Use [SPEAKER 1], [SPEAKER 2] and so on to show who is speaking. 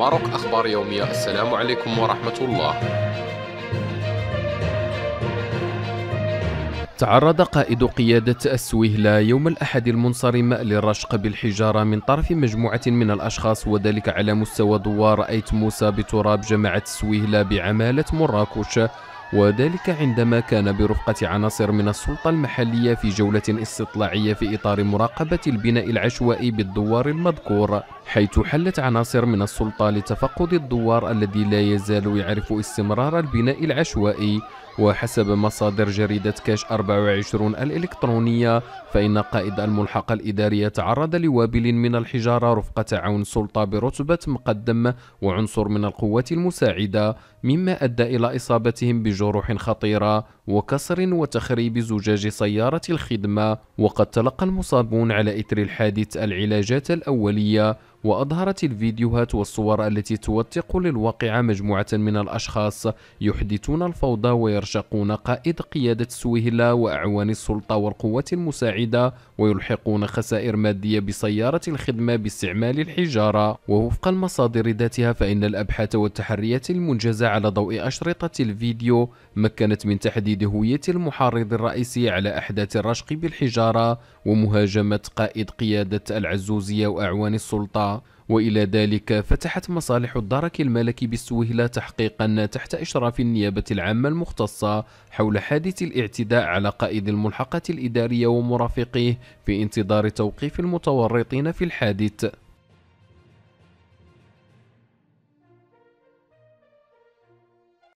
[SPEAKER 1] ماروك أخبار يومية السلام عليكم ورحمة الله تعرض قائد قيادة السويهلة يوم الأحد المنصرم للرشق بالحجارة من طرف مجموعة من الأشخاص وذلك على مستوى دوار أيت موسى بتراب جماعة السويهلة بعمالة مراكش وذلك عندما كان برفقة عناصر من السلطة المحلية في جولة استطلاعية في إطار مراقبة البناء العشوائي بالدوار المذكور حيث حلت عناصر من السلطة لتفقد الدوار الذي لا يزال يعرف استمرار البناء العشوائي وحسب مصادر جريدة كاش 24 الإلكترونية فإن قائد الملحقة الإدارية تعرض لوابل من الحجارة رفقة عون سلطة برتبة مقدم وعنصر من القوات المساعدة مما أدى إلى إصابتهم بجرعة بجروح خطيرة وكسر وتخريب زجاج سيارة الخدمة وقد تلقى المصابون على إثر الحادث العلاجات الأولية وأظهرت الفيديوهات والصور التي توثق للواقعة مجموعة من الأشخاص يحدثون الفوضى ويرشقون قائد قيادة سويهلا وأعوان السلطة والقوات المساعدة ويلحقون خسائر مادية بسيارة الخدمة باستعمال الحجارة ووفق المصادر ذاتها فإن الأبحاث والتحريات المنجزة على ضوء أشرطة الفيديو مكنت من تحديد هوية المحرض الرئيسي على أحداث الرشق بالحجارة ومهاجمة قائد قيادة العزوزية وأعوان السلطة وإلى ذلك فتحت مصالح الدرك الملكي بالسويلة تحقيقا تحت إشراف النيابة العامة المختصة حول حادث الاعتداء على قائد الملحقة الإدارية ومرافقيه في انتظار توقيف المتورطين في الحادث